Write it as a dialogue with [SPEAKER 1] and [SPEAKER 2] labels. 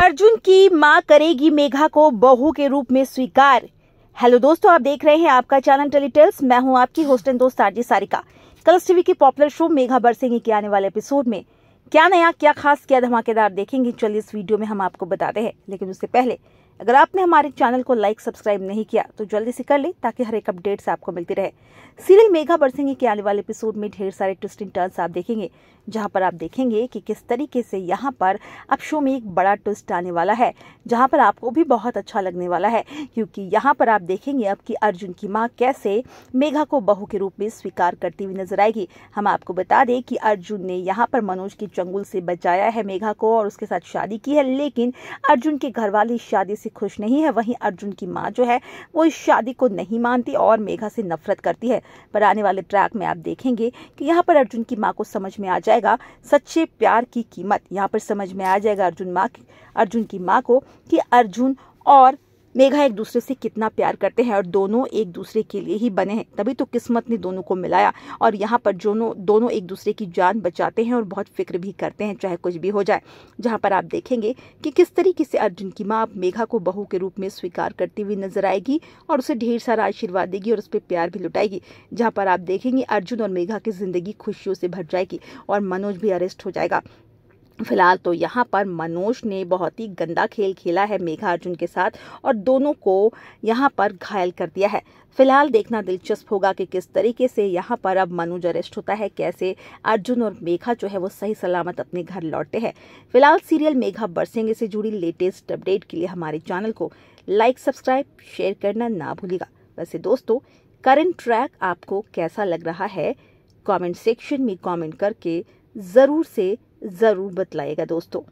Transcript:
[SPEAKER 1] अर्जुन की मां करेगी मेघा को बहू के रूप में स्वीकार हेलो दोस्तों आप देख रहे हैं आपका चैनल टेलीटेल्स मैं हूं आपकी होस्ट एंड दोस्त आरजी सारिका कलर्स टीवी के पॉपुलर शो मेघा बरसेंगे के आने वाले एपिसोड में क्या नया क्या खास क्या धमाकेदार देखेंगे चलिए इस वीडियो में हम आपको बताते हैं लेकिन उससे पहले अगर आपने हमारे चैनल को लाइक सब्सक्राइब नहीं किया तो जल्दी से कर ले ताकि हर एक अपडेट्स आपको मिलती रहे सीरियल मेघा बरसेंगे के आने वाले एपिसोड में ढेर सारे ट्विस्टिंग टर्न्स आप देखेंगे जहां पर आप देखेंगे कि किस तरीके से यहां पर अब शो में एक बड़ा ट्विस्ट आने वाला है जहां पर आपको भी बहुत अच्छा लगने वाला है क्योंकि यहाँ पर आप देखेंगे अब की अर्जुन की माँ कैसे मेघा को बहू के रूप में स्वीकार करती हुई नजर आएगी हम आपको बता दें कि अर्जुन ने यहाँ पर मनोज के चंगुल से बचाया है मेघा को और उसके साथ शादी की है लेकिन अर्जुन के घर वाले शादी से खुश नहीं है वहीं अर्जुन की माँ जो है वो इस शादी को नहीं मानती और मेघा से नफरत करती है पर आने वाले ट्रैक में आप देखेंगे कि यहाँ पर अर्जुन की माँ को समझ में आ जाएगा सच्चे प्यार की कीमत यहाँ पर समझ में आ जाएगा अर्जुन माँ अर्जुन की माँ को कि अर्जुन और मेघा एक दूसरे से कितना प्यार करते हैं और दोनों एक दूसरे के लिए ही बने हैं तभी तो किस्मत ने दोनों को मिलाया और यहाँ पर दोनों दोनों एक दूसरे की जान बचाते हैं और बहुत फिक्र भी करते हैं चाहे कुछ भी हो जाए जहाँ पर आप देखेंगे कि किस तरीके से अर्जुन की माँ मेघा को बहू के रूप में स्वीकार करती हुई नजर आएगी और उसे ढेर सारा आशीर्वाद देगी और उस पर प्यार भी लुटाएगी जहाँ पर आप देखेंगे अर्जुन और मेघा की जिंदगी खुशियों से भर जाएगी और मनोज भी अरेस्ट हो जाएगा फिलहाल तो यहाँ पर मनोज ने बहुत ही गंदा खेल खेला है मेघा अर्जुन के साथ और दोनों को यहाँ पर घायल कर दिया है फिलहाल देखना दिलचस्प होगा कि किस तरीके से यहाँ पर अब मनोज अरेस्ट होता है कैसे अर्जुन और मेघा जो है वो सही सलामत अपने घर लौटते हैं फिलहाल सीरियल मेघा बरसेंगे से जुड़ी लेटेस्ट अपडेट के लिए हमारे चैनल को लाइक सब्सक्राइब शेयर करना ना भूलेगा वैसे दोस्तों करंट ट्रैक आपको कैसा लग रहा है कमेंट सेक्शन में कमेंट करके ज़रूर से ज़रूर बतलाएगा दोस्तों